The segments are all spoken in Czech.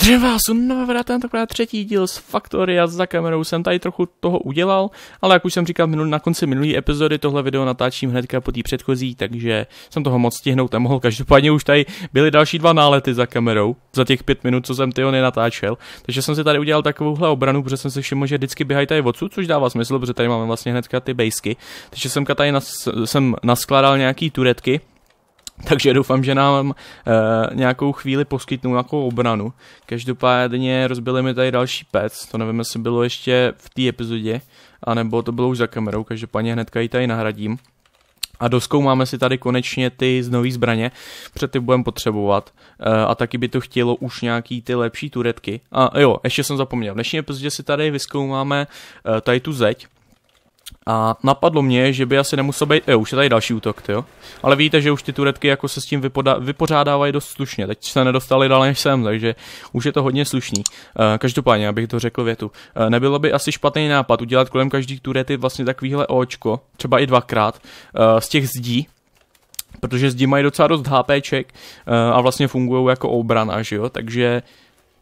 Zdravím vás u na tentokrát třetí díl z Faktoria za kamerou. Jsem tady trochu toho udělal, ale jak už jsem říkal na konci minulé epizody, tohle video natáčím hnedka po té předchozí, takže jsem toho moc stihnout nemohl. Každopádně už tady byly další dva nálety za kamerou za těch pět minut, co jsem tyho nenatáčel. Takže jsem si tady udělal takovouhle obranu, protože jsem si všiml, že vždycky běhají tady odsud, což dává smysl, protože tady máme vlastně hnedka ty bejsky. Takže jsem tady nas, jsem naskládal nějaký turetky, Takže doufám, že nám e, nějakou chvíli poskytnou nějakou obranu. Každopádně rozbili mi tady další pec, to nevím, jestli bylo ještě v té epizodě, anebo to bylo už za kamerou, každopádně hnedka ji tady nahradím. A doskoumáme si tady konečně ty z nový zbraně, před ty budeme potřebovat. E, a taky by to chtělo už nějaký ty lepší turetky. A jo, ještě jsem zapomněl, v dnešní epizodě si tady vyskoumáme e, eh, tady tu zeď, a napadlo mě, že by asi nemusel být, jo, už je tady další útok, jo. Ale víte, že už ty turetky jako se s tím vypoda, vypořádávají dost slušně. Teď se nedostali dál než sem, takže už je to hodně slušný. Uh, každopádně, abych to řekl větu. Uh, nebylo by asi špatný nápad udělat kolem každý turety vlastně takovýhle očko, třeba i dvakrát, uh, z těch zdí, protože zdi mají docela dost HPček uh, a vlastně fungují jako obrana, že jo, takže uh,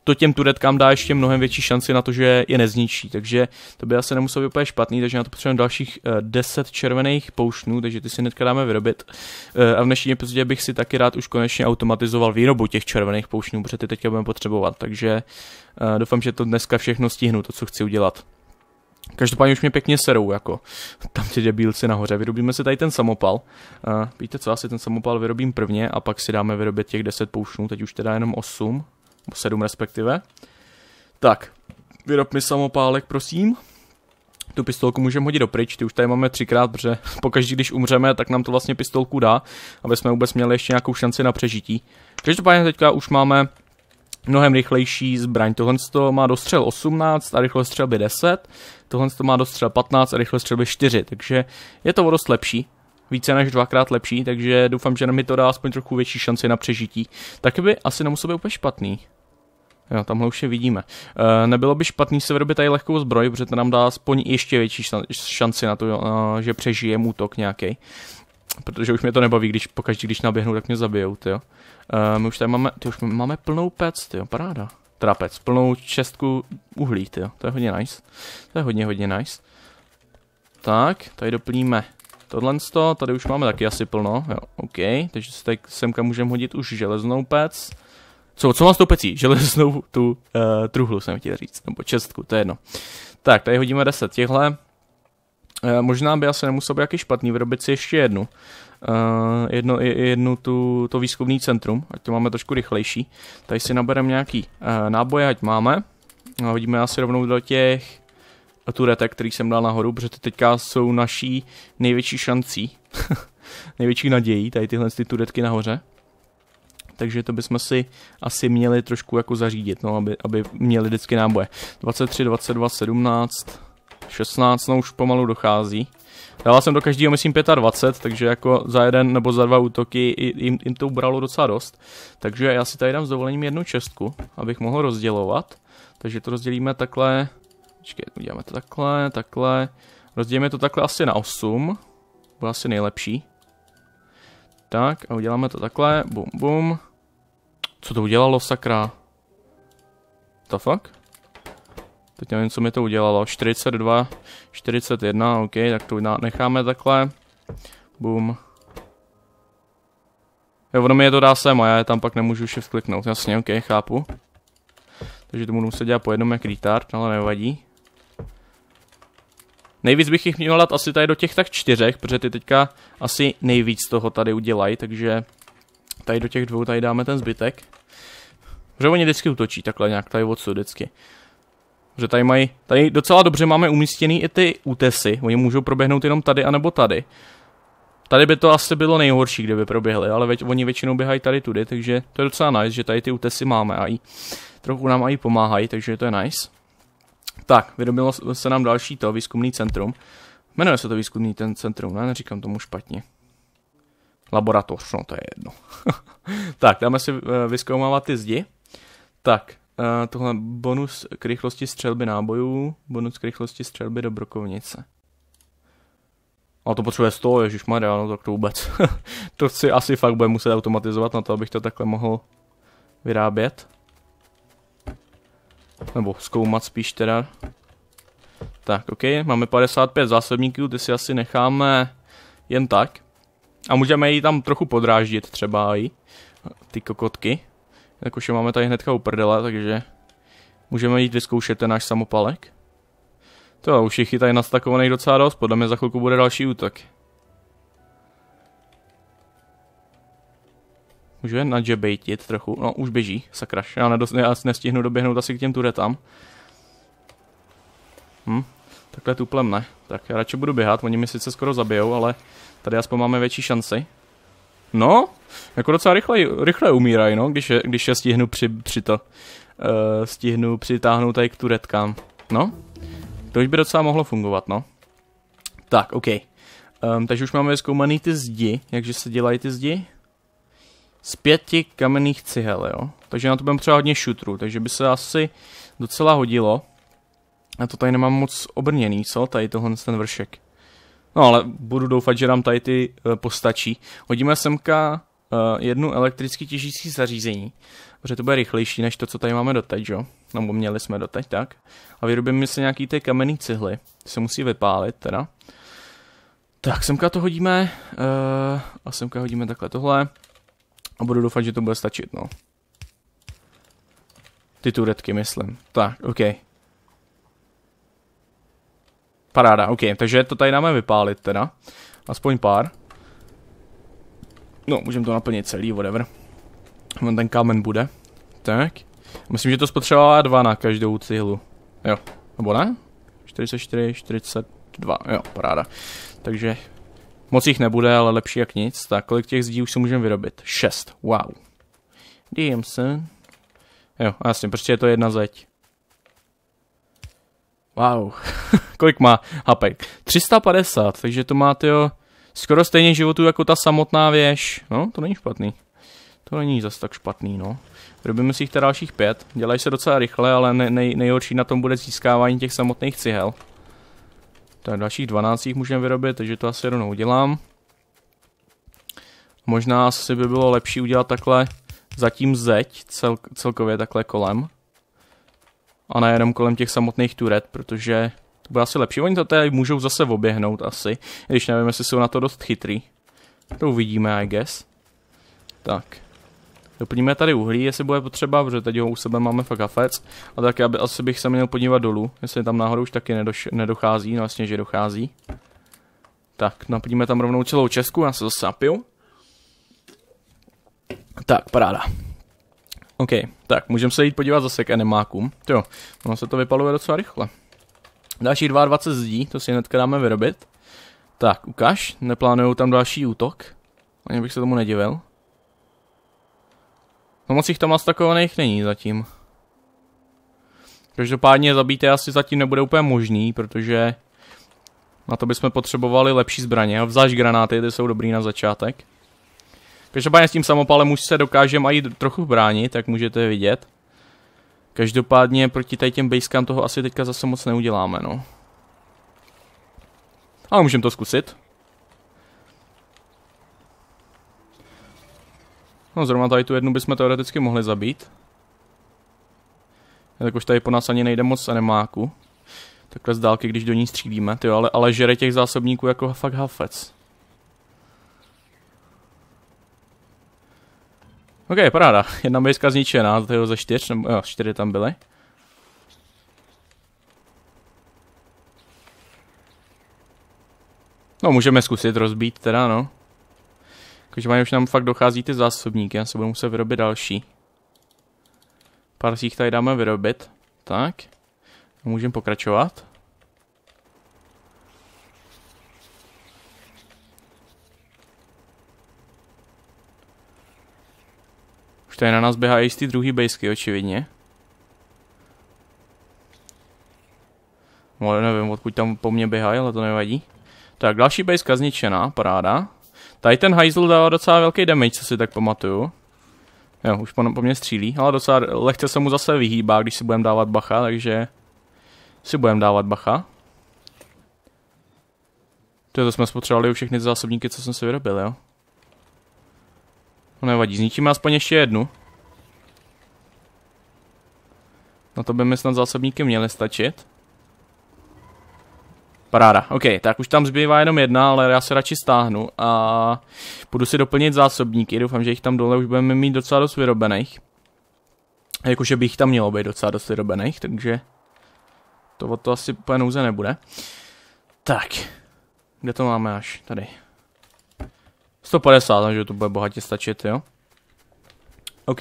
to těm turetkám dá ještě mnohem větší šanci na to, že je nezničí. Takže to by asi nemuselo být úplně špatný, takže na to potřebujeme dalších 10 eh, červených poušnů, takže ty si netka dáme vyrobit. Eh, a v dnešní epizodě bych si taky rád už konečně automatizoval výrobu těch červených poušnů, protože ty teďka budeme potřebovat. Takže eh, doufám, že to dneska všechno stihnu, to, co chci udělat. Každopádně už mě pěkně serou, jako tam tě debílci nahoře. Vyrobíme si tady ten samopal. Uh, víte co, asi ten samopal vyrobím prvně a pak si dáme vyrobit těch 10 poušnů, teď už teda jenom 8 sedm respektive. Tak, vyrob mi samopálek, prosím. Tu pistolku můžeme hodit pryč, ty už tady máme třikrát, protože pokaždé, když umřeme, tak nám to vlastně pistolku dá, aby jsme vůbec měli ještě nějakou šanci na přežití. Každopádně teďka už máme mnohem rychlejší zbraň. Tohle má dostřel 18 a rychlost střelby 10, tohle má dostřel 15 a rychlost střelby 4, takže je to o dost lepší. Více než dvakrát lepší, takže doufám, že mi to dá aspoň trochu větší šanci na přežití. Taky by asi nemuselo být úplně špatný. Jo, tamhle už je vidíme. E, nebylo by špatný se vyrobit tady lehkou zbroj, protože to nám dá aspoň ještě větší šanci na to, eh, že přežijeme útok nějaký. Protože už mě to nebaví, když pokaždé, když naběhnou, tak mě zabijou, ty jo. E, my už tady máme, ty už máme plnou pec, ty jo, paráda. Trapec, plnou čestku uhlí, ty jo. To je hodně nice. To je hodně, hodně nice. Tak, tady doplníme tohle, tady už máme taky asi plno, jo, OK. Takže se tady semka můžeme hodit už železnou pec co, co mám stoupecí? Železnou tu uh, truhlu jsem chtěl říct, nebo čestku, to je jedno. Tak, tady hodíme 10 těchhle. Uh, možná by asi nemusel být jaký špatný vyrobit si ještě jednu. Uh, jedno, jednu tu, to výzkumný centrum, ať to máme trošku rychlejší. Tady si nabereme nějaký uh, náboje, ať máme. A hodíme asi rovnou do těch turetek, který jsem dal nahoru, protože ty teďka jsou naší největší šancí. největší nadějí, tady tyhle ty turetky nahoře takže to bychom si asi měli trošku jako zařídit, no, aby, aby měli vždycky náboje. 23, 22, 17, 16, no už pomalu dochází. Dala jsem do každého, myslím, 25, takže jako za jeden nebo za dva útoky jim, jim to ubralo docela dost. Takže já si tady dám s dovolením jednu čestku, abych mohl rozdělovat. Takže to rozdělíme takhle, počkej, uděláme to takhle, takhle. Rozdělíme to takhle asi na 8, bude asi nejlepší. Tak a uděláme to takhle, bum bum. Co to udělalo, sakra? The fuck? Teď nevím, co mi to udělalo. 42, 41, ok, tak to necháme takhle. Boom. Jo, ono mi je to dá sem a já je tam pak nemůžu shift kliknout, jasně, ok, chápu. Takže to budu muset dělat po jednom jak retard, ale nevadí. Nejvíc bych jich měl dát asi tady do těch tak čtyřech, protože ty teďka asi nejvíc toho tady udělají, takže tady do těch dvou, tady dáme ten zbytek. že oni vždycky utočí takhle nějak tady odsud vždycky. Že tady mají, tady docela dobře máme umístěný i ty útesy, oni můžou proběhnout jenom tady anebo tady. Tady by to asi bylo nejhorší, kdyby proběhly, ale veď, oni většinou běhají tady tudy, takže to je docela nice, že tady ty útesy máme a i trochu nám i pomáhají, takže to je nice. Tak, vyrobilo se nám další to, výzkumný centrum. Jmenuje se to výzkumný ten centrum, ne, neříkám tomu špatně. Laboratoř, no to je jedno. tak, dáme si eh, vyzkoumávat ty zdi. Tak, eh, tohle bonus k rychlosti střelby nábojů, bonus k rychlosti střelby do brokovnice. A to potřebuje 100, ježišmarja, no tak to vůbec. to si asi fakt bude muset automatizovat na to, abych to takhle mohl vyrábět. Nebo zkoumat spíš teda. Tak, ok, máme 55 zásobníků, ty si asi necháme jen tak. A můžeme ji tam trochu podráždit třeba i, ty kokotky. Jakože máme tady hnedka u prdele, takže můžeme jít vyzkoušet ten náš samopalek. To už je chytají nastakovaný docela dost, podle mě za chvilku bude další útok. Můžu je nadžebejtit trochu, no už běží, sakraš, já, nedost, já nestihnu doběhnout asi k těm turetám. Hm, takhle tuplem ne. Tak já radši budu běhat, oni mi sice skoro zabijou, ale tady aspoň máme větší šanci. No, jako docela rychle, rychle umírají, no, když když je stihnu při, při to, uh, stihnu přitáhnout tady k turetkám. No, to už by docela mohlo fungovat, no. Tak, OK. Um, takže už máme zkoumaný ty zdi, jakže se dělají ty zdi. Z pěti kamenných cihel, jo. Takže na to budeme třeba hodně šutru, takže by se asi docela hodilo. Já to tady nemám moc obrněný, co? Tady tohle ten vršek. No ale budu doufat, že nám tady ty uh, postačí. Hodíme semka uh, jednu elektricky těžící zařízení, protože to bude rychlejší než to, co tady máme doteď, jo? Nebo měli jsme doteď, tak? A vyrobíme si nějaký ty kamenný cihly, ty se musí vypálit teda. Tak semka to hodíme uh, a semka hodíme takhle tohle a budu doufat, že to bude stačit, no. Ty turetky, myslím. Tak, OK. Paráda, ok, takže to tady dáme vypálit teda. Aspoň pár. No, můžeme to naplnit celý, whatever. On hm, ten kámen bude. Tak. Myslím, že to spotřebovává dva na každou cihlu. Jo, nebo ne? 44, 42, jo, paráda. Takže moc jich nebude, ale lepší jak nic. Tak, kolik těch zdí už si můžeme vyrobit? Šest, wow. DMC. Jo, jasně, prostě je to jedna zeď. Wow, kolik má hapek? 350, takže to máte jo skoro stejně životu jako ta samotná věž. No, to není špatný. To není zas tak špatný, no. Robíme si jich teda dalších pět. Dělají se docela rychle, ale ne, nej, nejhorší na tom bude získávání těch samotných cihel. Tak dalších 12 jich můžeme vyrobit, takže to asi rovnou udělám. Možná asi by bylo lepší udělat takhle zatím zeď cel, celkově takhle kolem a nejenom kolem těch samotných turet, protože to bude asi lepší. Oni to tady můžou zase oběhnout asi, když nevím, jestli jsou na to dost chytrý. To uvidíme, I guess. Tak. Doplníme tady uhlí, jestli bude potřeba, protože teď ho u sebe máme fakt hafec. A já aby, asi bych se měl podívat dolů, jestli tam náhodou už taky nedoš, nedochází, no vlastně, že dochází. Tak, naplníme tam rovnou celou Česku, já se zase napiju. Tak, paráda. OK, tak můžeme se jít podívat zase k enemákům. Jo, ono se to vypaluje docela rychle. Další 22 zdí, to si hnedka dáme vyrobit. Tak, ukáž, neplánuju tam další útok. Ani bych se tomu nedivil. No moc jich tam takových není zatím. Každopádně je asi zatím nebude úplně možný, protože na to bychom potřebovali lepší zbraně a vzáž granáty, ty jsou dobrý na začátek. Každopádně s tím samopalem už se dokážeme mají trochu bránit, tak můžete vidět. Každopádně proti tady těm basecam toho asi teďka zase moc neuděláme, no. Ale můžeme to zkusit. No zrovna tady tu jednu bychom teoreticky mohli zabít. Tak už tady po nás ani nejde moc enemáku. Takhle z dálky, když do ní střílíme, ty ale, ale žere těch zásobníků jako fakt hafec. OK, paráda. Jedna bejska zničená, to je ze čtyř, nebo jo, čtyři tam byly. No, můžeme zkusit rozbít teda, no. Každopádně už nám fakt dochází ty zásobníky, já se budu muset vyrobit další. Pár si jich tady dáme vyrobit. Tak. Můžeme pokračovat. tady na nás běhají z druhý bejsky, očividně. No, nevím, odkud tam po mně běhají, ale to nevadí. Tak, další bejska zničená, paráda. Tady ten hajzl dává docela velký damage, co si tak pamatuju. Jo, už po, po mně střílí, ale docela lehce se mu zase vyhýbá, když si budeme dávat bacha, takže si budeme dávat bacha. To jsme spotřebovali všechny zásobníky, co jsem si vyrobil, jo. To nevadí, zničíme aspoň ještě jednu. No to by mi snad zásobníky měly stačit. Paráda, ok, tak už tam zbývá jenom jedna, ale já se radši stáhnu a půjdu si doplnit zásobníky, doufám, že jich tam dole už budeme mít docela dost vyrobených. Jakože by jich tam mělo být docela dost vyrobených, takže to, to asi úplně nouze nebude. Tak, kde to máme až? Tady. 150, takže to bude bohatě stačit, jo. OK.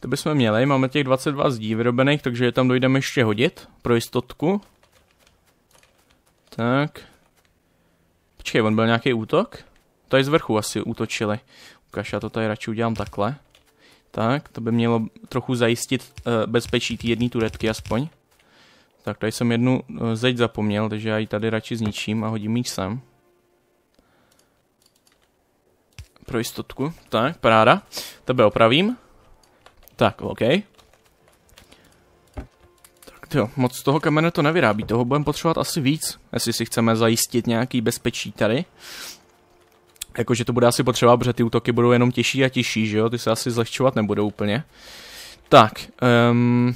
To bychom měli, máme těch 22 zdí vyrobených, takže je tam dojdeme ještě hodit, pro jistotku. Tak. Počkej, on byl nějaký útok? Tady z vrchu asi útočili. Ukaž, já to tady radši udělám takhle. Tak, to by mělo trochu zajistit uh, bezpečí té jedné turetky aspoň. Tak tady jsem jednu uh, zeď zapomněl, takže já ji tady radši zničím a hodím ji sem. Pro jistotku. Tak, paráda. Tebe opravím. Tak, OK. Tak jo, moc toho kamene to nevyrábí, toho budeme potřebovat asi víc, jestli si chceme zajistit nějaký bezpečí tady. Jakože to bude asi potřeba, protože ty útoky budou jenom těžší a těžší, že jo? Ty se asi zlehčovat nebudou úplně. Tak, um, ehm,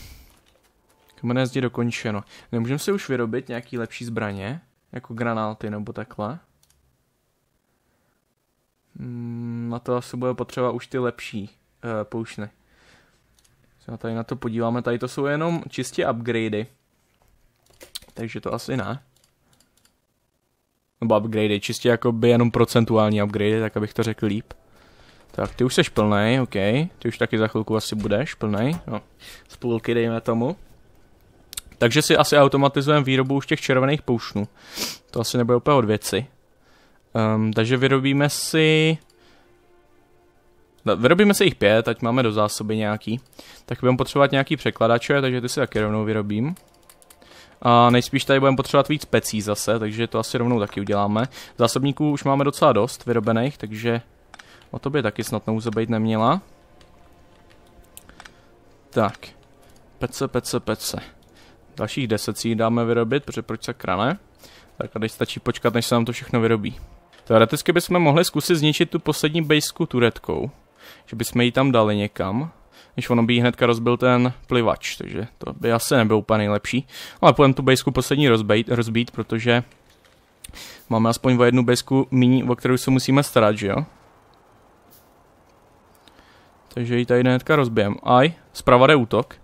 kamenné zdi dokončeno. Nemůžeme si už vyrobit nějaký lepší zbraně? Jako granáty nebo takhle? Mm, na to asi bude potřeba už ty lepší e, poušny. Se tady na to podíváme, tady to jsou jenom čistě upgradey. Takže to asi ne. Nebo upgradey, čistě jako by jenom procentuální upgradey, tak abych to řekl líp. Tak, ty už jsi plný, OK. Ty už taky za chvilku asi budeš plný. no. Z půlky dejme tomu. Takže si asi automatizujeme výrobu už těch červených poušnů. To asi nebude úplně od věci. Um, takže vyrobíme si... No, vyrobíme si jich pět, ať máme do zásoby nějaký. Tak budeme potřebovat nějaký překladače, takže ty si taky rovnou vyrobím. A nejspíš tady budeme potřebovat víc pecí zase, takže to asi rovnou taky uděláme. Zásobníků už máme docela dost vyrobených, takže o to by taky snad nouze být neměla. Tak. Pece, pece, pece. Dalších deset si dáme vyrobit, protože proč se krane? Tak a teď stačí počkat, než se nám to všechno vyrobí. Teoreticky bychom mohli zkusit zničit tu poslední bejsku turetkou, že bychom ji tam dali někam, když ono by jí hnedka rozbil ten plivač, takže to by asi nebylo úplně nejlepší. No Ale půjdeme tu bejsku poslední rozbít, rozbít, protože máme aspoň o jednu bejsku míní, o kterou se musíme starat, že jo? Takže ji tady hnedka rozbijem. Aj, zprava jde útok.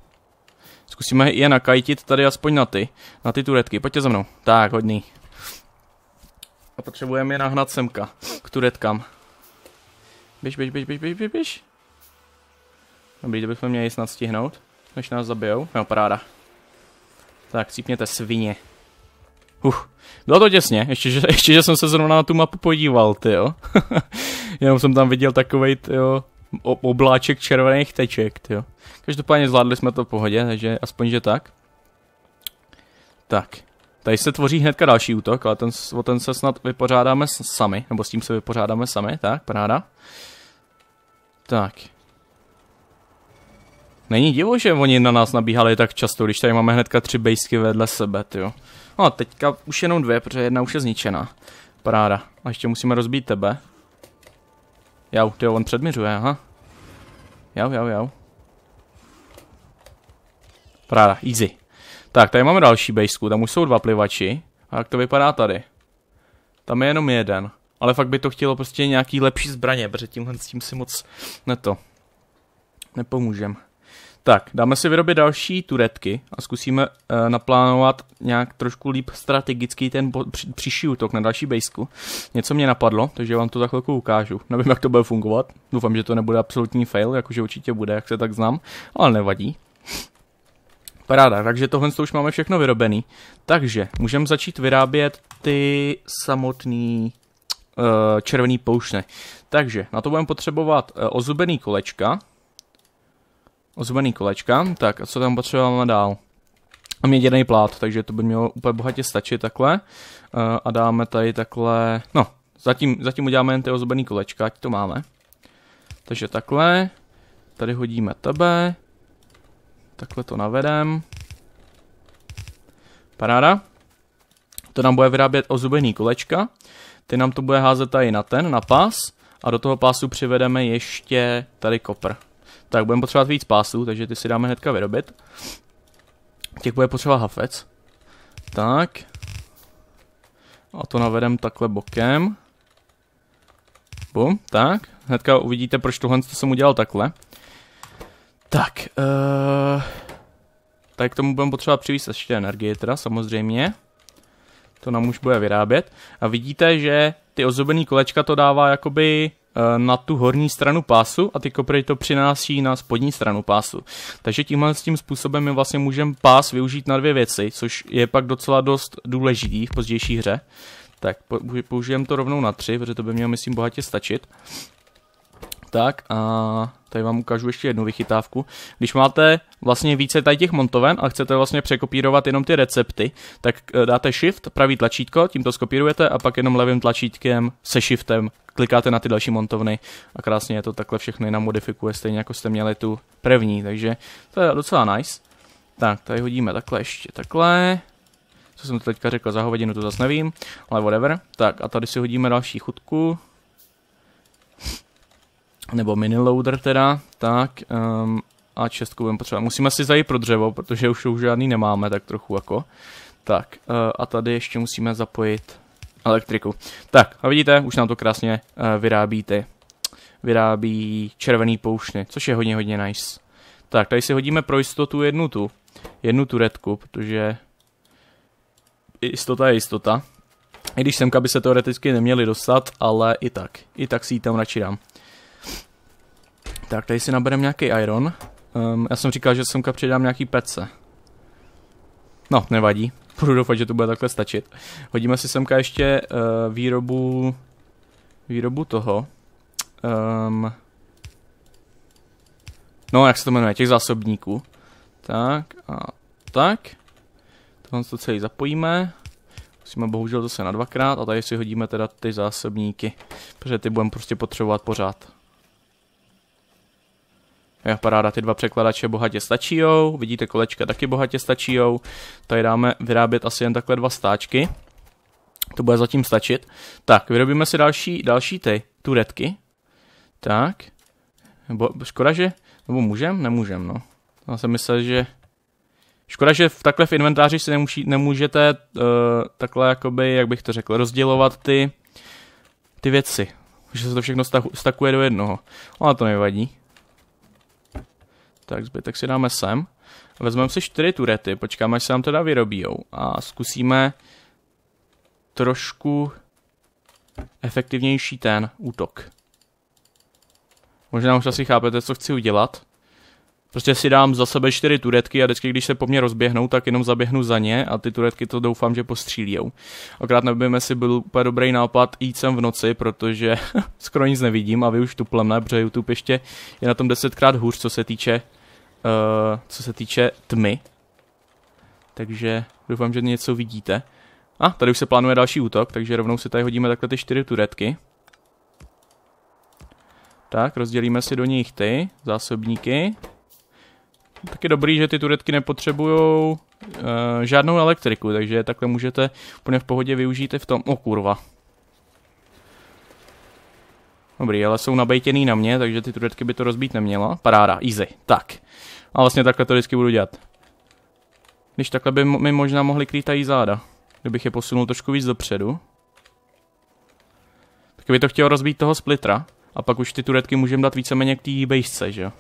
Zkusíme je nakajtit tady aspoň na ty, na ty turetky. Pojďte za mnou. Tak, hodný. A potřebujeme je nahnat semka, k turetkám. Běž, běž, běž, běž, běž, běž, běž. Dobrý, to bychom měli snad stihnout, než nás zabijou. Jo, paráda. Tak, cípněte svině. Uh, bylo to těsně, ještě že, ještě, že jsem se zrovna na tu mapu podíval, ty jo. Jenom jsem tam viděl takovej, jo, obláček červených teček, jo. Každopádně zvládli jsme to v pohodě, takže aspoň, že tak. Tak, Tady se tvoří hnedka další útok, ale ten, o ten se snad vypořádáme sami, nebo s tím se vypořádáme sami, tak, paráda. Tak. Není divo, že oni na nás nabíhali tak často, když tady máme hnedka tři bejsky vedle sebe, jo. No, teďka už jenom dvě, protože jedna už je zničená. Paráda. A ještě musíme rozbít tebe. Jau, jo, on předměřuje, aha. Jau, jau, jau. Paráda, easy. Tak, tady máme další bejsku, tam už jsou dva plivači. A jak to vypadá tady? Tam je jenom jeden. Ale fakt by to chtělo prostě nějaký lepší zbraně, protože tímhle s tím si moc ne to nepomůžem. Tak, dáme si vyrobit další turetky a zkusíme uh, naplánovat nějak trošku líp strategický ten příští útok na další bejsku. Něco mě napadlo, takže vám to za chvilku ukážu. Nevím, jak to bude fungovat. Doufám, že to nebude absolutní fail, jakože určitě bude, jak se tak znám, ale nevadí. Paráda, takže tohle už máme všechno vyrobený. Takže můžeme začít vyrábět ty samotné uh, eh, červené poušny. Takže na to budeme potřebovat uh, ozubený kolečka. Ozubený kolečka. Tak a co tam potřebujeme dál? A mě plát, takže to by mělo úplně bohatě stačit takhle. Uh, a dáme tady takhle, no, zatím, zatím uděláme jen ty ozubený kolečka, ať to máme. Takže takhle, tady hodíme tebe, Takhle to navedem. Paráda. To nám bude vyrábět ozubený kolečka. Ty nám to bude házet tady na ten, na pás. A do toho pásu přivedeme ještě tady kopr. Tak, budeme potřebovat víc pásů, takže ty si dáme hnedka vyrobit. Těch bude potřeba hafec. Tak. A to navedem takhle bokem. Bum, tak. Hnedka uvidíte, proč tohle jsem udělal takhle. Tak, uh, eh, tak k tomu budeme potřebovat přivést ještě energii teda samozřejmě. To nám už bude vyrábět. A vidíte, že ty ozubený kolečka to dává jakoby eh, na tu horní stranu pásu a ty kopry to přináší na spodní stranu pásu. Takže tímhle s tím způsobem my vlastně můžeme pás využít na dvě věci, což je pak docela dost důležitý v pozdější hře. Tak použijeme to rovnou na tři, protože to by mělo, myslím, bohatě stačit. Tak a tady vám ukážu ještě jednu vychytávku. Když máte vlastně více tady těch montoven a chcete vlastně překopírovat jenom ty recepty, tak eh, dáte shift, pravý tlačítko, tím to skopírujete a pak jenom levým tlačítkem se shiftem klikáte na ty další montovny a krásně je to takhle všechny namodifikuje, stejně jako jste měli tu první, takže to je docela nice. Tak, tady hodíme takhle ještě takhle. Co jsem to teďka řekl za hovedinu, to zase nevím, ale whatever. Tak a tady si hodíme další chutku nebo mini loader teda, tak um, a čestku budeme potřebovat. Musíme si zajít pro dřevo, protože už, už žádný nemáme, tak trochu jako. Tak, uh, a tady ještě musíme zapojit elektriku. Tak, a vidíte, už nám to krásně uh, vyrábí ty. Vyrábí červený poušny, což je hodně, hodně nice. Tak, tady si hodíme pro jistotu jednu tu. Jednu tu redku, protože jistota je jistota. I když semka by se teoreticky neměli dostat, ale i tak. I tak si ji tam radši dám. Tak tady si nabereme nějaký iron. Um, já jsem říkal, že semka přidám nějaký pece. No, nevadí. Budu doufat, že to bude takhle stačit. Hodíme si semka ještě uh, výrobu... Výrobu toho. Um, no, jak se to jmenuje, těch zásobníků. Tak a tak. Tohle to celý zapojíme. Musíme bohužel zase na dvakrát a tady si hodíme teda ty zásobníky, protože ty budeme prostě potřebovat pořád. Já paráda, ty dva překladače bohatě stačíjou, vidíte kolečka taky bohatě stačíjou, tady dáme vyrábět asi jen takhle dva stáčky, to bude zatím stačit. Tak, vyrobíme si další, další ty, turetky. Tak, Bo, škoda, že, nebo můžem, nemůžem, no. Já jsem myslel, že Škoda, že v, takhle v inventáři si nemůží, nemůžete uh, takhle, jakoby, jak bych to řekl, rozdělovat ty, ty věci. Že se to všechno stakuje do jednoho. Ale to nevadí. Tak zbytek si dáme sem. Vezmeme si čtyři turety, počkáme, až se nám teda vyrobíjou a zkusíme trošku efektivnější ten útok. Možná už asi chápete, co chci udělat. Prostě si dám za sebe čtyři turetky a vždycky, když se po mně rozběhnou, tak jenom zaběhnu za ně a ty turetky to doufám, že postřílí. Okrát nevím, jestli byl úplně dobrý nápad jít sem v noci, protože skoro nic nevidím a vy už tu plemné, protože YouTube ještě je na tom desetkrát hůř, co se týče uh, co se týče tmy. Takže doufám, že něco vidíte. A tady už se plánuje další útok, takže rovnou si tady hodíme takhle ty čtyři turetky. Tak, rozdělíme si do nich ty zásobníky. je dobrý, že ty turetky nepotřebují uh, eh, žádnou elektriku, takže takhle můžete úplně v pohodě využít v tom... O oh, kurva. Dobrý, ale jsou nabejtěný na mě, takže ty turetky by to rozbít neměla. Paráda, easy. Tak. A vlastně takhle to vždycky budu dělat. Když takhle by mi možná mohli krýt i záda. Kdybych je posunul trošku víc dopředu. Tak by to chtěl rozbít toho splitra. A pak už ty turetky můžeme dát víceméně k té bejšce, že jo?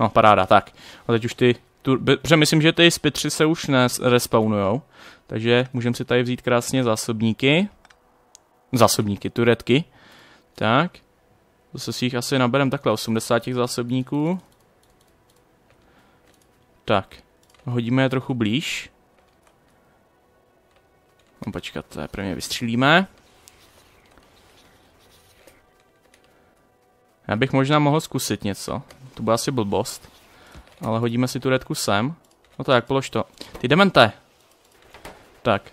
No, paráda, tak. A teď už ty tu, protože myslím, že ty spitři se už respawnujou, takže můžeme si tady vzít krásně zásobníky, zásobníky, turetky, tak, zase si jich asi naberem takhle, 80 těch zásobníků, tak, hodíme je trochu blíž, no počkat, to je prvně vystřílíme, já bych možná mohl zkusit něco, to byla asi blbost, ale hodíme si tu redku sem. No tak, polož to. Ty demente! Tak.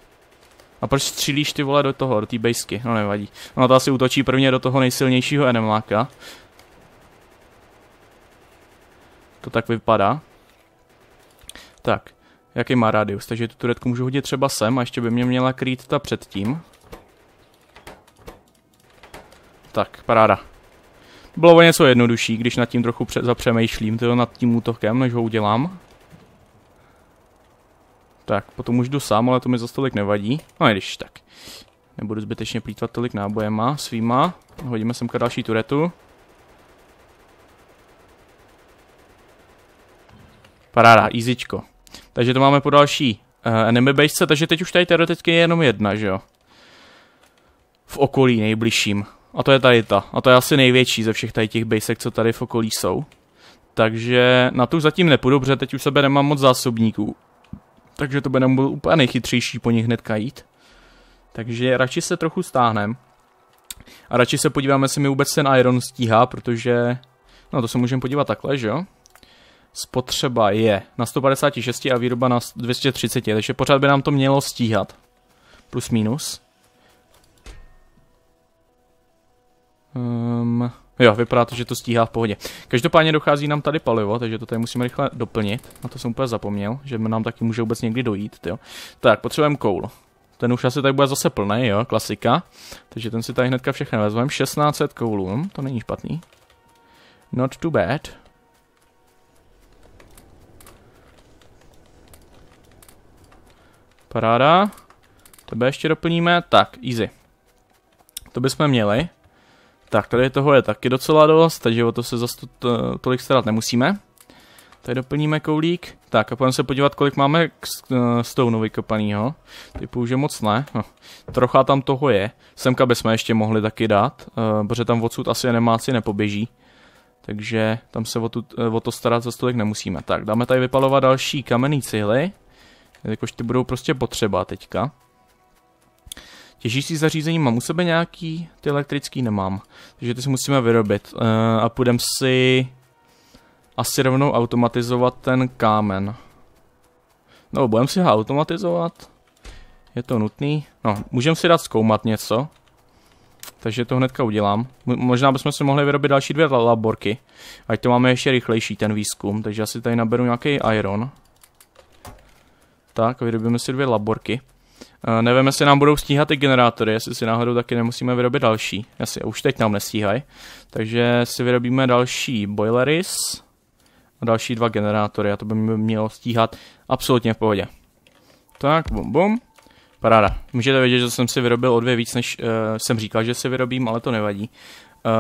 A proč střílíš ty vole do toho, do té bejsky? No nevadí. Ona to asi útočí prvně do toho nejsilnějšího enemláka. To tak vypadá. Tak, jaký má rádius? Takže tu turetku můžu hodit třeba sem a ještě by mě měla krýt ta předtím. Tak, paráda. Bylo o něco jednodušší, když nad tím trochu zapřemýšlím, tyjo, nad tím útokem, než ho udělám. Tak, potom už jdu sám, ale to mi zase tolik nevadí. No i když tak. Nebudu zbytečně plítvat tolik nábojema svýma. Hodíme semka další turetu. Paráda, easyčko. Takže to máme po další uh, enemy base, takže teď už tady teoreticky je jenom jedna, že jo? V okolí nejbližším. A to je tady ta. A to je asi největší ze všech tady těch basek, co tady v okolí jsou. Takže na tu zatím nepůjdu, protože teď už sebe nemám moc zásobníků. Takže to by nám úplně nejchytřejší po nich hnedka jít. Takže radši se trochu stáhnem. A radši se podíváme, jestli mi vůbec ten Iron stíhá, protože... No to se můžeme podívat takhle, že jo? Spotřeba je na 156 a výroba na 230, takže pořád by nám to mělo stíhat. Plus minus. Um, jo, vypadá to, že to stíhá v pohodě. Každopádně dochází nám tady palivo, takže to tady musíme rychle doplnit. Na to jsem úplně zapomněl, že nám taky může vůbec někdy dojít, jo. Tak, potřebujeme koul. Ten už asi tady bude zase plný, jo, klasika. Takže ten si tady hnedka všechno vezmeme. 1600 koulů, hm, to není špatný. Not too bad. Paráda. Tebe ještě doplníme. Tak, easy. To bychom měli. Tak, tady toho je taky docela dost, takže o to se zase to, tolik starat nemusíme. Tady doplníme koulík. Tak a půjdeme se podívat, kolik máme k eh, stonu vykopanýho. Typu už je moc ne. No, trocha tam toho je. Semka bychom ještě mohli taky dát, uh, protože tam odsud asi nemáci nepoběží. Takže tam se o, tu, eh, o to starat za tolik nemusíme. Tak, dáme tady vypalovat další kamenný cihly, jakož ty budou prostě potřeba teďka. Těžící zařízení mám u sebe nějaký, ty elektrický nemám. Takže ty si musíme vyrobit. Uh, a půjdeme si asi rovnou automatizovat ten kámen. No, budeme si ho automatizovat. Je to nutný. No, můžeme si dát zkoumat něco. Takže to hnedka udělám. Možná bychom si mohli vyrobit další dvě laborky. Ať to máme ještě rychlejší ten výzkum. Takže asi tady naberu nějaký iron. Tak, vyrobíme si dvě laborky. Eh, nevím, jestli nám budou stíhat ty generátory, jestli si náhodou taky nemusíme vyrobit další. Jestli, už teď nám nestíhají. Takže si vyrobíme další boileris a další dva generátory a to by mělo stíhat absolutně v pohodě. Tak, bum bum. Paráda. Můžete vědět, že jsem si vyrobil o dvě víc, než uh, jsem říkal, že si vyrobím, ale to nevadí.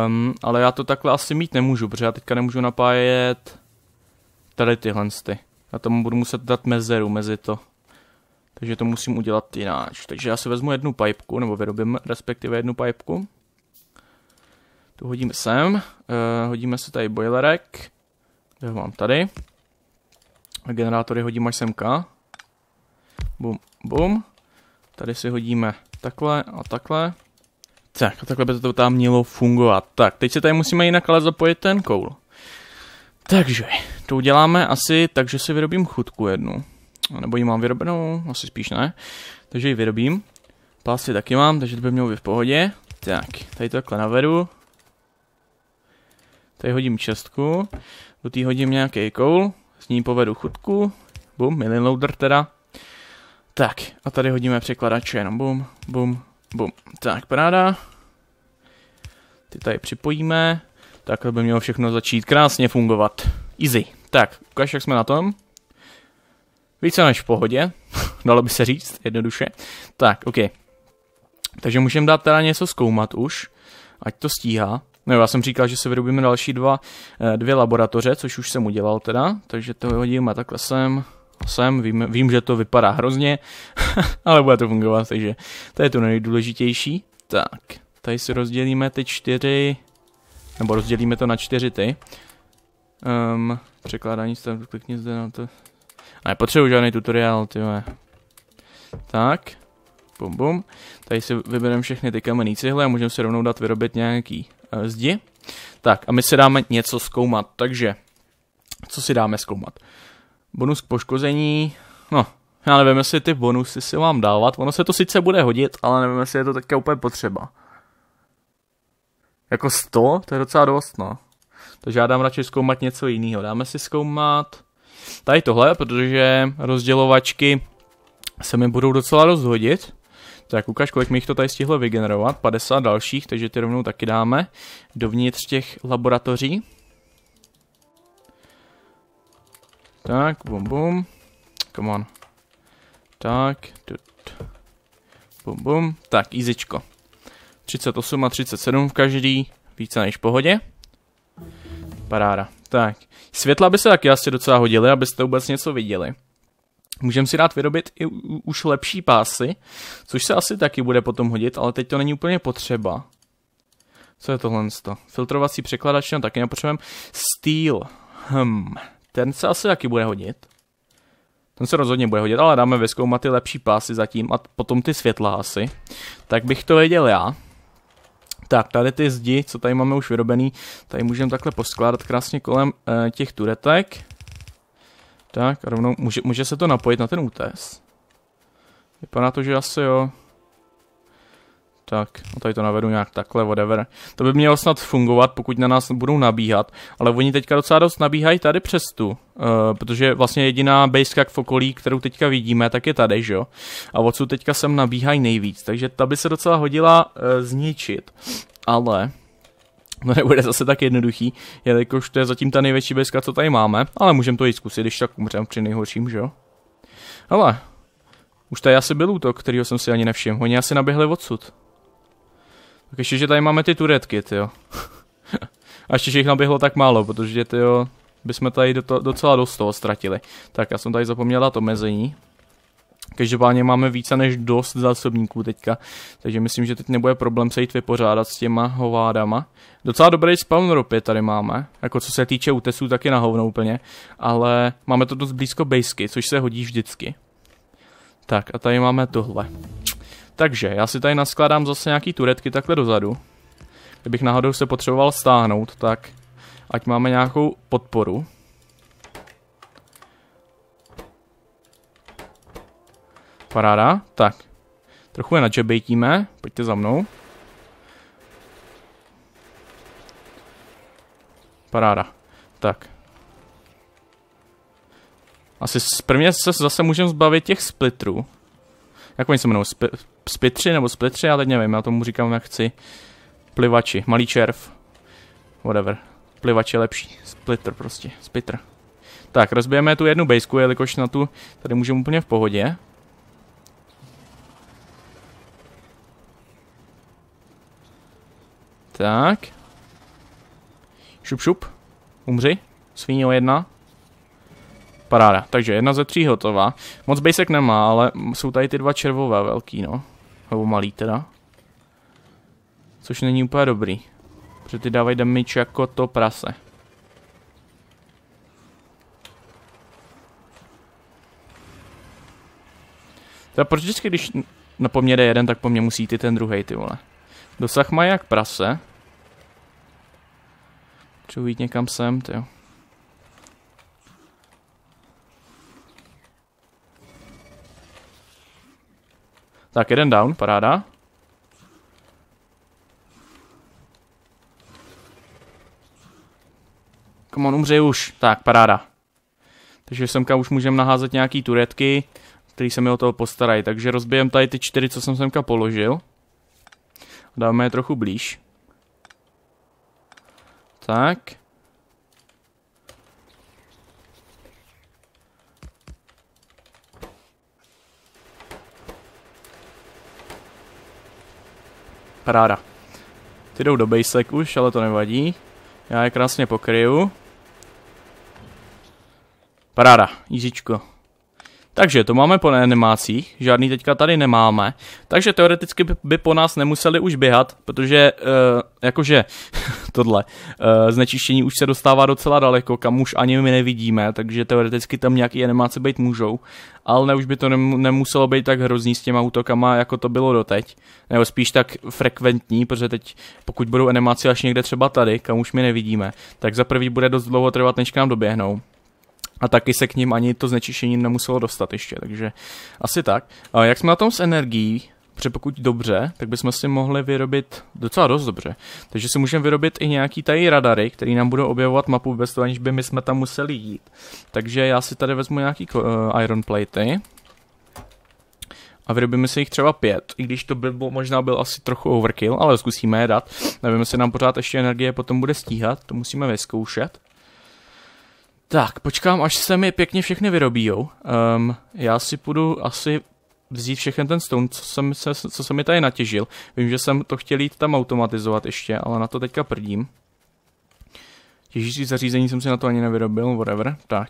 Um, ale já to takhle asi mít nemůžu, protože já teďka nemůžu napájet tady tyhle sty. Já tomu budu muset dát mezeru mezi to takže to musím udělat jináč. Takže já si vezmu jednu pipeku, nebo vyrobím respektive jednu pipeku. Tu eh, hodíme sem, uh, hodíme se tady boilerek, kde ho mám tady. A generátory hodím až semka. Bum, bum. Tady si hodíme takhle a takhle. Tak, a takhle by to tam mělo fungovat. Tak, teď se tady musíme jinak ale zapojit ten koul. Takže, to uděláme asi tak, že si vyrobím chutku jednu nebo ji mám vyrobenou, asi spíš ne, takže ji vyrobím. Pásy taky mám, takže to by mělo být v pohodě. Tak, tady to takhle navedu. Tady hodím čestku, do té hodím nějaký koul, s ní povedu chutku, bum, milin loader teda. Tak, a tady hodíme překladače, jenom bum, bum, bum. Tak, paráda. Ty tady připojíme. Takhle by mělo všechno začít krásně fungovat. Easy. Tak, ukáž, jak jsme na tom. Více než v pohodě, dalo by se říct, jednoduše. Tak, OK. Takže můžeme dát teda něco zkoumat už, ať to stíhá. No já jsem říkal, že se vyrobíme další dva, eh, dvě laboratoře, což už jsem udělal teda, takže to hodíme takhle sem, sem, vím, vím že to vypadá hrozně, ale bude to fungovat, takže to je to nejdůležitější. Tak, tady si rozdělíme ty čtyři, nebo rozdělíme to na čtyři ty. Um, překládání se klikni zde na to, a nepotřebuji žádný tutoriál, ty Tak. Bum, bum. Tady si vybereme všechny ty kamenné cihly a můžeme si rovnou dát vyrobit nějaký uh, zdi. Tak a my si dáme něco zkoumat, takže co si dáme zkoumat? Bonus k poškození, no, já nevím, jestli ty bonusy si mám dávat, ono se to sice bude hodit, ale nevím, jestli je to také úplně potřeba. Jako 100? To je docela dost, no. Takže já dám radši zkoumat něco jiného. Dáme si zkoumat tady tohle, protože rozdělovačky se mi budou docela rozhodit. Tak ukáž, kolik mi jich to tady stihlo vygenerovat, 50 dalších, takže ty rovnou taky dáme dovnitř těch laboratoří. Tak, bum bum, come on. Tak, tut. bum bum, tak, easyčko. 38 a 37 v každý, více než v pohodě. Paráda. Tak, Světla by se taky asi docela hodily, abyste vůbec něco viděli. Můžeme si dát vyrobit i už lepší pásy, což se asi taky bude potom hodit, ale teď to není úplně potřeba. Co je tohle? Filtrovací překladač, no taky nepotřebujeme. Steel. Hm. Ten se asi taky bude hodit. Ten se rozhodně bude hodit, ale dáme vyzkoumat ty lepší pásy zatím a potom ty světla asi. Tak bych to věděl já. Tak, tady ty zdi, co tady máme už vyrobený, tady můžeme takhle poskládat krásně kolem e, těch turetek. Tak, a rovnou, může, může se to napojit na ten útes? Vypadá to, že asi jo tak a tady to navedu nějak takhle, whatever. To by mělo snad fungovat, pokud na nás budou nabíhat, ale oni teďka docela dost nabíhají tady přes tu, uh, protože vlastně jediná base v okolí, kterou teďka vidíme, tak je tady, že jo? A odsud teďka sem nabíhají nejvíc, takže ta by se docela hodila uh, zničit, ale... no, nebude zase tak jednoduchý, jelikož to je zatím ta největší beska, co tady máme, ale můžeme to i zkusit, když tak umřem při nejhorším, že jo? Ale, už tady asi byl útok, kterýho jsem si ani nevšiml, oni asi naběhli odsud. Tak ještě, že tady máme ty turetky, jo. A ještě, že jich naběhlo tak málo, protože ty jo, bychom tady do to docela dost toho ztratili. Tak já jsem tady zapomněl to mezení. Každopádně máme více než dost zásobníků teďka, takže myslím, že teď nebude problém se jít vypořádat s těma hovádama. Docela dobrý spawn ropy tady máme, jako co se týče útesů, tak je na hovno úplně, ale máme to dost blízko basky, což se hodí vždycky. Tak a tady máme tohle. Takže já si tady naskládám zase nějaký turetky takhle dozadu. Kdybych náhodou se potřeboval stáhnout, tak ať máme nějakou podporu. Paráda, tak. Trochu je nadžebejtíme, pojďte za mnou. Paráda, tak. Asi prvně se zase můžeme zbavit těch splitrů. Jak oni se jmenou? Sp spitři nebo splitři, já teď nevím, já tomu říkám jak chci. Plivači, malý červ, whatever. Plivač je lepší, splitter prostě, spitter. Tak, rozbijeme tu jednu baseku, jelikož na tu tady můžeme úplně v pohodě. Tak. Šup, šup. Umři. Svíňo jedna. Paráda. Takže jedna ze tří hotová. Moc basek nemá, ale jsou tady ty dva červové velký, no. Nebo malý teda. Což není úplně dobrý. Protože ty dávají damage jako to prase. Teda proč vždycky, když na po jde jeden, tak po mně musí ty ten druhý ty vole. Dosah má jak prase. Chci jít někam sem, ty jo. Tak, jeden down, paráda. Come on, umři už. Tak, paráda. Takže semka už můžeme naházet nějaký turetky, který se mi o toho postarají. Takže rozbijem tady ty čtyři, co jsem semka položil. Dáme je trochu blíž. Tak. Paráda. Ty jdou do basic už, ale to nevadí. Já je krásně pokryju. Paráda, jízičko. Takže to máme po animacích, žádný teďka tady nemáme, takže teoreticky by po nás nemuseli už běhat, protože uh, jakože tohle uh, znečištění už se dostává docela daleko, kam už ani my nevidíme, takže teoreticky tam nějaký animace být můžou, ale ne, už by to nemuselo být tak hrozný s těma útokama, jako to bylo doteď, nebo spíš tak frekventní, protože teď pokud budou animace až někde třeba tady, kam už my nevidíme, tak za prvý bude dost dlouho trvat, než k nám doběhnou a taky se k ním ani to znečištění nemuselo dostat ještě, takže asi tak. A jak jsme na tom s energií, protože pokud dobře, tak bychom si mohli vyrobit docela dost dobře. Takže si můžeme vyrobit i nějaký tady radary, který nám budou objevovat mapu bez toho, aniž by my jsme tam museli jít. Takže já si tady vezmu nějaký uh, iron platey. A vyrobíme si jich třeba pět, i když to by bylo, možná byl asi trochu overkill, ale zkusíme je dát. Nevím, jestli nám pořád ještě energie potom bude stíhat, to musíme vyzkoušet. Tak, počkám, až se mi pěkně všechny jo. Um, ehm, já si půjdu asi vzít všechen ten stone, co jsem, se, co jsem mi tady natěžil. Vím, že jsem to chtěl jít tam automatizovat ještě, ale na to teďka prdím. Těžící zařízení jsem si na to ani nevyrobil, whatever. Tak.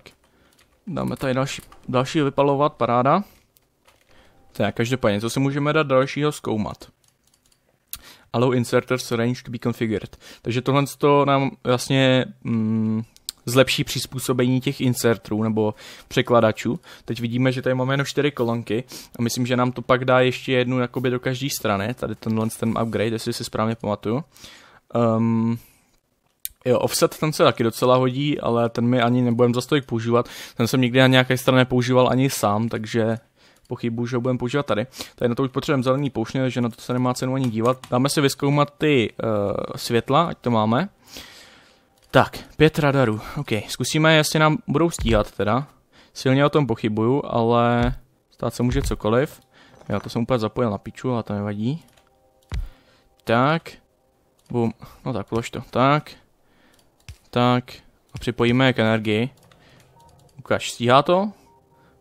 Dáme tady další, další vypalovat, paráda. Tak, každopádně, co si můžeme dát dalšího zkoumat? Allow inserters range to be configured. Takže tohle to nám vlastně mm, zlepší přizpůsobení těch insertů nebo překladačů. Teď vidíme, že tady máme jenom čtyři kolonky a myslím, že nám to pak dá ještě jednu jakoby do každé strany, tady tenhle ten upgrade, jestli si správně pamatuju. Um, Jo, offset ten se taky docela hodí, ale ten mi ani nebudem za stojík používat. Ten jsem nikdy na nějaké straně používal ani sám, takže pochybuju, že ho budeme používat tady. Tady na to už potřebujeme zelený poušně, že na to se nemá cenu ani dívat. Dáme si vyzkoumat ty uh, světla, ať to máme. Tak, pět radarů. OK, zkusíme, jestli nám budou stíhat teda. Silně o tom pochybuju, ale stát se může cokoliv. Já to jsem úplně zapojil na piču, ale to nevadí. Tak. Bum. No tak, polož to. Tak. Tak. A připojíme je k energii. Ukaž, stíhá to?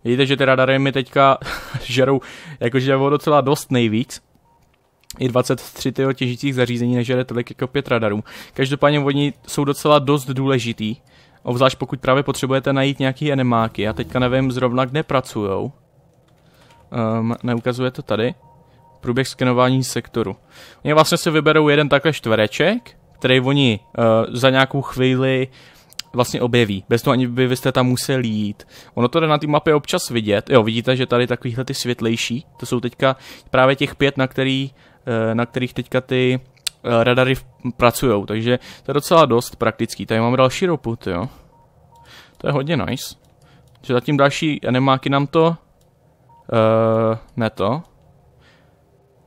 Vidíte, že ty radary mi teďka žerou, jakože bylo docela dost nejvíc i 23 tyho těžících zařízení, než jede tolik jako pět radarů. Každopádně oni jsou docela dost důležitý, obzvlášť pokud právě potřebujete najít nějaký enemáky. Já teďka nevím zrovna, kde pracujou. Um, neukazuje to tady. Průběh skenování sektoru. Oni vlastně si vyberou jeden takhle čtvereček, který oni uh, za nějakou chvíli vlastně objeví. Bez toho ani by byste tam museli jít. Ono to jde na té mapě občas vidět. Jo, vidíte, že tady takovýhle ty světlejší, to jsou teďka právě těch pět, na který Eh, na kterých teďka ty eh, radary pracují, takže to je docela dost praktický. Tady mám další roput, jo. To je hodně nice. Že zatím další animáky nám to... Uh, ne to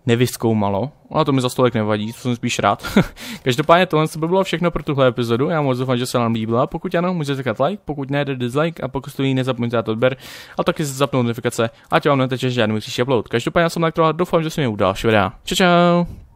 nevyskoumalo, ale to mi za stolek nevadí, to jsem spíš rád. Každopádně tohle by bylo všechno pro tuhle epizodu, já moc doufám, že se vám líbila, pokud ano, můžete zakat like, pokud ne, dislike a pokud stojí nezapomeňte dát odběr a taky se zapnout notifikace, ať vám neteče žádný příští upload. Každopádně já jsem tak doufám, že se mi u další videa. Čau, čau.